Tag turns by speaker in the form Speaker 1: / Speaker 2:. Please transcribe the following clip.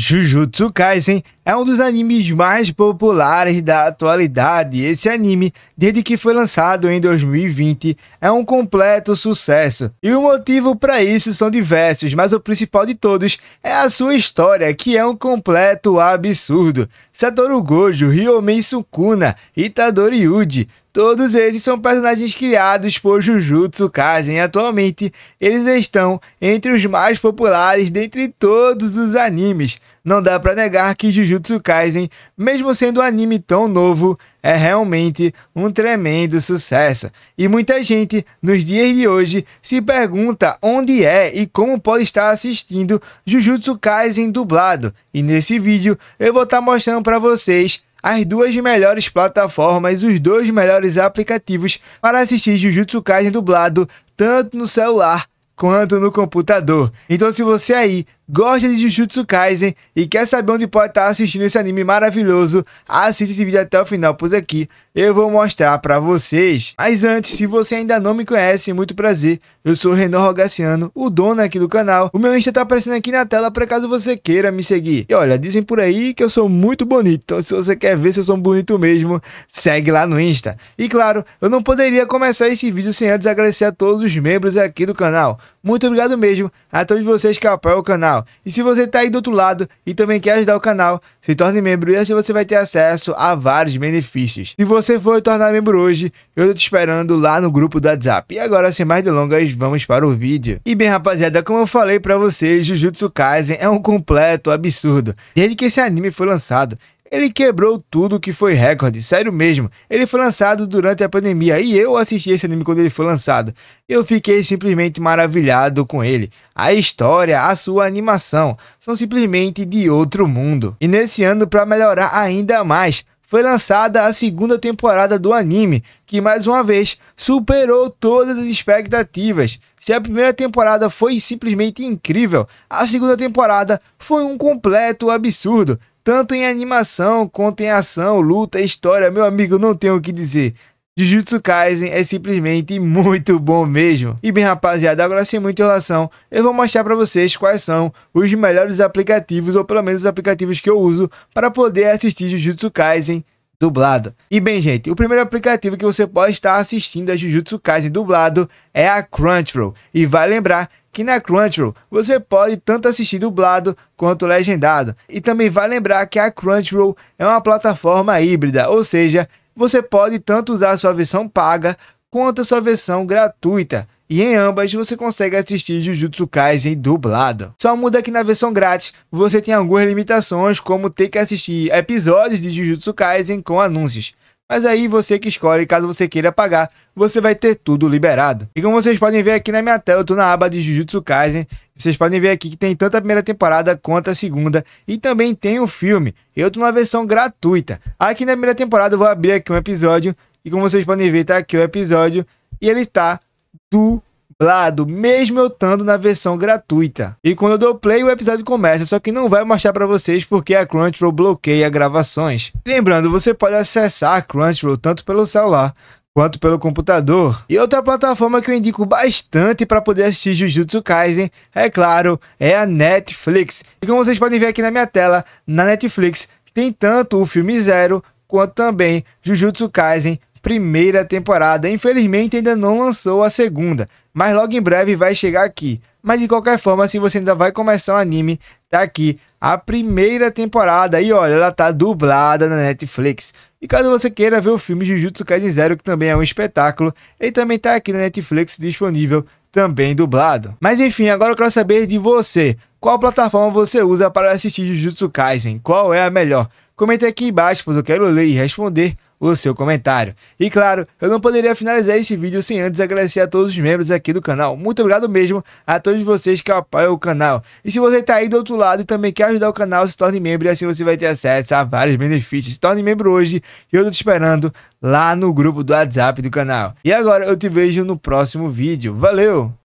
Speaker 1: Jujutsu Kaisen é um dos animes mais populares da atualidade. Esse anime, desde que foi lançado em 2020, é um completo sucesso. E o motivo para isso são diversos, mas o principal de todos é a sua história, que é um completo absurdo. Satoru Gojo, Ryomei Sukuna Itadori Uji Todos esses são personagens criados por Jujutsu Kaisen e atualmente eles estão entre os mais populares dentre todos os animes. Não dá para negar que Jujutsu Kaisen, mesmo sendo um anime tão novo, é realmente um tremendo sucesso. E muita gente nos dias de hoje se pergunta onde é e como pode estar assistindo Jujutsu Kaisen dublado. E nesse vídeo eu vou estar tá mostrando para vocês as duas melhores plataformas, os dois melhores aplicativos para assistir Jujutsu Kaisen dublado tanto no celular quanto no computador. Então se você aí gosta de Jujutsu Kaisen e quer saber onde pode estar tá assistindo esse anime maravilhoso, assista esse vídeo até o final, pois aqui eu vou mostrar para vocês. Mas antes, se você ainda não me conhece, é muito prazer, eu sou Renan Rogaciano, o dono aqui do canal. O meu Insta tá aparecendo aqui na tela para caso você queira me seguir. E olha, dizem por aí que eu sou muito bonito, então se você quer ver se eu sou bonito mesmo, segue lá no Insta. E claro, eu não poderia começar esse vídeo sem antes agradecer a todos os membros aqui do canal. Muito obrigado mesmo a todos vocês que apoiam o canal. E se você está aí do outro lado e também quer ajudar o canal, se torne membro e assim você vai ter acesso a vários benefícios. Se você for tornar membro hoje, eu tô te esperando lá no grupo do WhatsApp. E agora, sem mais delongas, vamos para o vídeo. E bem, rapaziada, como eu falei para vocês, Jujutsu Kaisen é um completo absurdo. Desde que esse anime foi lançado, ele quebrou tudo que foi recorde, sério mesmo. Ele foi lançado durante a pandemia e eu assisti esse anime quando ele foi lançado. Eu fiquei simplesmente maravilhado com ele. A história, a sua animação, são simplesmente de outro mundo. E nesse ano, para melhorar ainda mais, foi lançada a segunda temporada do anime, que mais uma vez superou todas as expectativas. Se a primeira temporada foi simplesmente incrível, a segunda temporada foi um completo absurdo tanto em animação quanto em ação, luta, história. Meu amigo, não tenho o que dizer. Jujutsu Kaisen é simplesmente muito bom mesmo. E bem rapaziada, agora sem muita enrolação, eu vou mostrar para vocês quais são os melhores aplicativos, ou pelo menos os aplicativos que eu uso, para poder assistir Jujutsu Kaisen dublado. E bem, gente, o primeiro aplicativo que você pode estar assistindo a é Jujutsu Kaisen dublado é a Crunchyroll. E vai lembrar que na Crunchyroll você pode tanto assistir dublado quanto legendado. E também vai lembrar que a Crunchyroll é uma plataforma híbrida, ou seja, você pode tanto usar a sua versão paga quanto a sua versão gratuita e em ambas você consegue assistir Jujutsu Kaisen dublado. Só muda que na versão grátis você tem algumas limitações, como ter que assistir episódios de Jujutsu Kaisen com anúncios. Mas aí você que escolhe, caso você queira pagar, você vai ter tudo liberado. E como vocês podem ver aqui na minha tela, eu tô na aba de Jujutsu Kaisen. Vocês podem ver aqui que tem tanto a primeira temporada quanto a segunda. E também tem o um filme. Eu tô na versão gratuita. Aqui na primeira temporada eu vou abrir aqui um episódio. E como vocês podem ver, tá aqui o episódio. E ele tá dublado, mesmo eu estando na versão gratuita. E quando eu dou play, o episódio começa, só que não vai mostrar para vocês porque a Crunchyroll bloqueia gravações. Lembrando, você pode acessar a Crunchyroll tanto pelo celular quanto pelo computador. E outra plataforma que eu indico bastante para poder assistir Jujutsu Kaisen, é claro, é a Netflix. E como vocês podem ver aqui na minha tela, na Netflix tem tanto o filme Zero quanto também Jujutsu Kaisen primeira temporada. Infelizmente ainda não lançou a segunda, mas logo em breve vai chegar aqui. Mas de qualquer forma, se você ainda vai começar o um anime, tá aqui a primeira temporada. E olha, ela tá dublada na Netflix. E caso você queira ver o filme Jujutsu Kaisen Zero, que também é um espetáculo, ele também tá aqui na Netflix disponível, também dublado. Mas enfim, agora eu quero saber de você. Qual plataforma você usa para assistir Jujutsu Kaisen? Qual é a melhor? Comente aqui embaixo, pois eu quero ler e responder o seu comentário. E claro, eu não poderia finalizar esse vídeo sem antes agradecer a todos os membros aqui do canal. Muito obrigado mesmo a todos vocês que apoiam o canal. E se você está aí do outro lado e também quer ajudar o canal, se torne membro e assim você vai ter acesso a vários benefícios. Se torne membro hoje e eu tô te esperando lá no grupo do WhatsApp do canal. E agora eu te vejo no próximo vídeo. Valeu!